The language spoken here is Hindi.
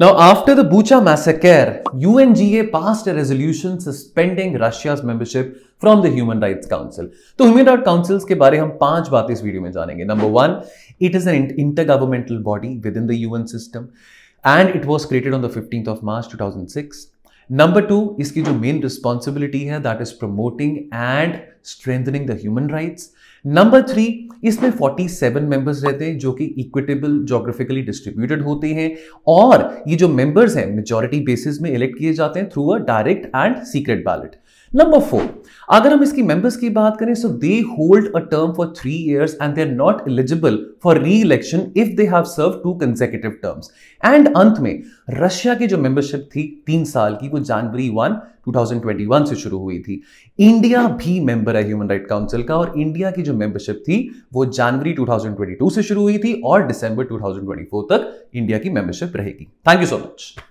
Now, after the Bucha massacre, UNGA passed a resolution suspending Russia's membership from the Human Rights Council. So, Human Rights Council के बारे हम पांच बातें इस वीडियो में जानेंगे. Number one, it is an intergovernmental body within the UN system, and it was created on the 15th of March 2006. Number two इसकी जो मेन रिस्पॉन्सिबिलिटी है that is promoting and strengthening the human rights number three इसमें 47 मेंबर्स रहते हैं जो कि इक्विटेबल जोग्राफिकली डिस्ट्रीब्यूटेड होते हैं और ये जो मेंबर्स हैं मेजोरिटी बेसिस में इलेक्ट किए जाते हैं through a direct and secret ballot number four अगर हम इसकी मेंबर्स की बात करें so they hold a term for three years and they are not eligible for re election if they have serve two consecutive terms and अंत में रशिया की जो मेंबरशिप थी तीन साल की वो जनवरी वन 2021 से शुरू हुई थी इंडिया भी मेंबर है ह्यूमन राइट काउंसिल का और इंडिया की जो मेंबरशिप थी वो जनवरी 2022 से शुरू हुई थी और दिसंबर 2024 तक इंडिया की मेंबरशिप रहेगी थैंक यू सो मच